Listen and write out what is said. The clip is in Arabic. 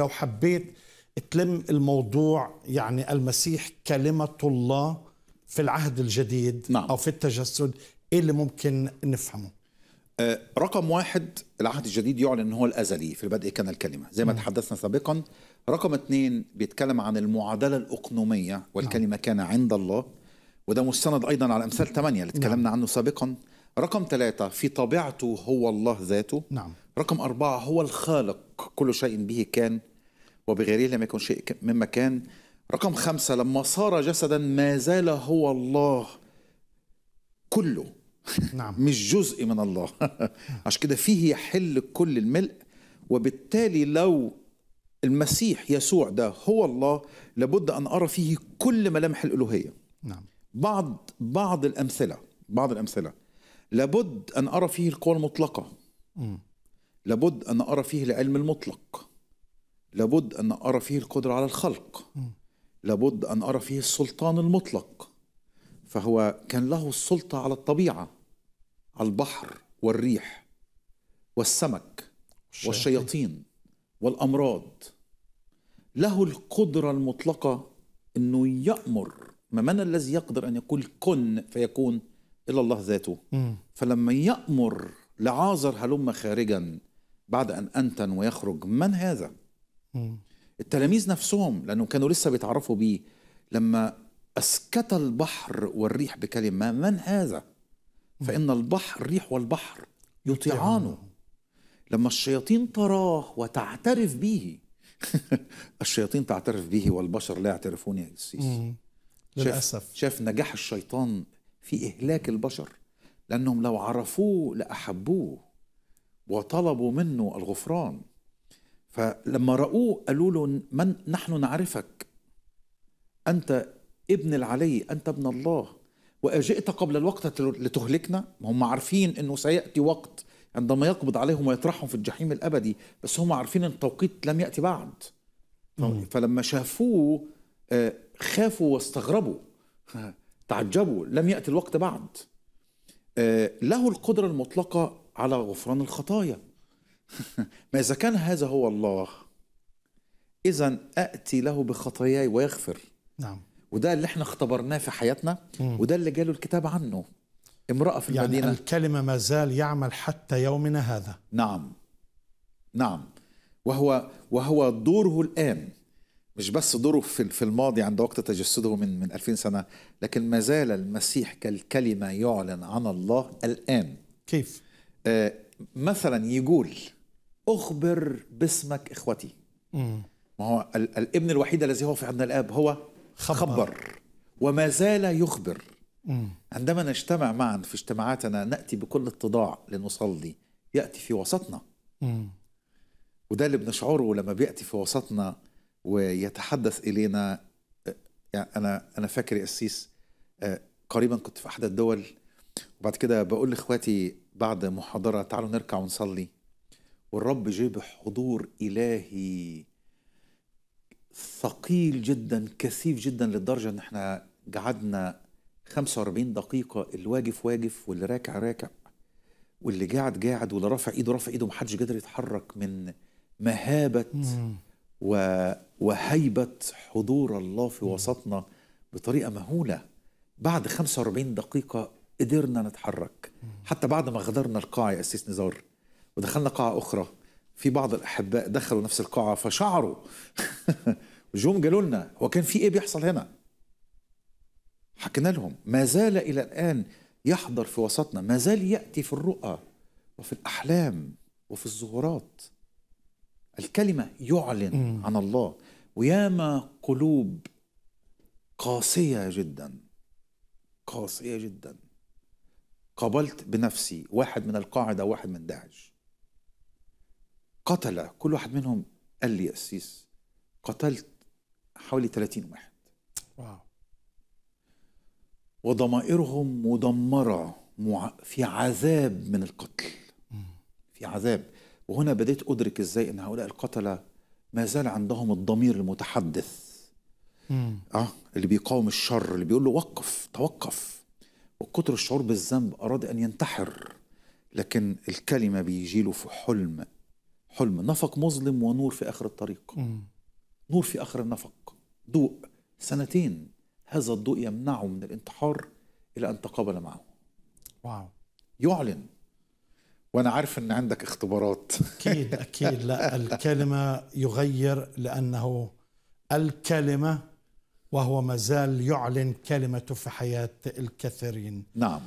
لو حبيت تلم الموضوع يعني المسيح كلمة الله في العهد الجديد نعم. أو في التجسد إيه اللي ممكن نفهمه آه، رقم واحد العهد الجديد يعلن أنه هو الأزلي في البدء كان الكلمة زي ما م. نعم. تحدثنا سابقا رقم اثنين بيتكلم عن المعادلة الأقنومية والكلمة نعم. كان عند الله وده مستند أيضا على أمثال ثمانية اللي تكلمنا نعم. عنه سابقا رقم ثلاثة في طبيعته هو الله ذاته نعم. رقم أربعة هو الخالق كل شيء به كان وبغيره لم يكن شيء مما كان رقم خمسة لما صار جسدا ما زال هو الله كله نعم. مش جزء من الله عشان كده فيه يحل كل الملء وبالتالي لو المسيح يسوع ده هو الله لابد ان ارى فيه كل ملامح الالوهيه نعم بعض بعض الامثله بعض الامثله لابد ان ارى فيه القوى المطلقه م. لابد ان ارى فيه العلم المطلق لابد أن أرى فيه القدرة على الخلق لابد أن أرى فيه السلطان المطلق فهو كان له السلطة على الطبيعة على البحر والريح والسمك والشياطين والأمراض له القدرة المطلقة أنه يأمر ما من الذي يقدر أن يقول كن فيكون إلا الله ذاته فلما يأمر لعازر هلم خارجا بعد أن أنتن ويخرج من هذا التلاميذ نفسهم لانه كانوا لسه بيتعرفوا بيه لما اسكت البحر والريح بكلمه من هذا فان البحر الريح والبحر يطيعانه لما الشياطين تراه وتعترف به الشياطين تعترف به والبشر لا يعترفون يا قسيس للاسف شاف, شاف نجاح الشيطان في اهلاك البشر لانهم لو عرفوه لاحبوه وطلبوا منه الغفران فلما رأوه قالوا له من نحن نعرفك أنت ابن العلي أنت ابن الله وأجئت قبل الوقت لتهلكنا ما هم عارفين أنه سيأتي وقت عندما يقبض عليهم ويطرحهم في الجحيم الأبدي بس هم عارفين أن التوقيت لم يأتي بعد فلما شافوه آه، خافوا واستغربوا تعجبوا لم يأتي الوقت بعد آه، له القدرة المطلقة على غفران الخطايا ما إذا كان هذا هو الله إذا أأتي له بخطاياي ويغفر نعم وده اللي احنا اختبرناه في حياتنا مم. وده اللي جاله الكتاب عنه امرأة في يعني المدينة الكلمة ما زال يعمل حتى يومنا هذا نعم نعم وهو وهو دوره الآن مش بس دوره في في الماضي عند وقت تجسده من من 2000 سنة لكن ما زال المسيح كالكلمة يعلن عن الله الآن كيف؟ آه مثلا يقول أخبر باسمك إخوتي ما هو الابن الوحيد الذي هو في عندنا الآب هو خبر, خبر. وما زال يخبر مم. عندما نجتمع معا في اجتماعاتنا نأتي بكل اتضاع لنصلي يأتي في وسطنا مم. وده اللي بنشعره لما بيأتي في وسطنا ويتحدث إلينا يعني أنا أنا فاكر يا قسيس آه، قريبا كنت في أحد الدول وبعد كده بقول لإخواتي بعد محاضرة تعالوا نركع ونصلي والرب جاب حضور إلهي ثقيل جدا كثيف جدا للدرجة إن احنا قعدنا 45 دقيقة اللي واقف واللي راكع راكع واللي قاعد قاعد واللي رافع ايده رافع ايده محدش قادر يتحرك من مهابة و... وهيبة حضور الله في وسطنا بطريقة مهولة بعد 45 دقيقة قدرنا نتحرك حتى بعد ما غادرنا القاع يا أسيس نزار ودخلنا قاعة أخرى في بعض الأحباء دخلوا نفس القاعة فشعروا جم قالوا لنا هو كان في إيه بيحصل هنا حكينا لهم ما زال إلى الآن يحضر في وسطنا ما زال يأتي في الرؤى وفي الأحلام وفي الظهورات الكلمة يعلن م. عن الله وياما قلوب قاسية جدا قاسية جدا قابلت بنفسي واحد من القاعدة واحد من داعش قتل كل واحد منهم قال لي قسيس قتلت حوالي 30 واحد واو وضمائرهم مدمرة في عذاب من القتل في عذاب وهنا بديت أدرك إزاي أن هؤلاء القتلة ما زال عندهم الضمير المتحدث اه اللي بيقاوم الشر اللي بيقول له وقف توقف وكتر الشعور بالذنب اراد ان ينتحر لكن الكلمه بيجي له في حلم حلم نفق مظلم ونور في آخر الطريق نور في آخر النفق ضوء سنتين هذا الضوء يمنعه من الانتحار إلى أن تقابل معه واو يعلن وانا عارف ان عندك اختبارات اكيد اكيد لا الكلمه يغير لانه الكلمه وهو ما زال يعلن كلمته في حياه الكثيرين نعم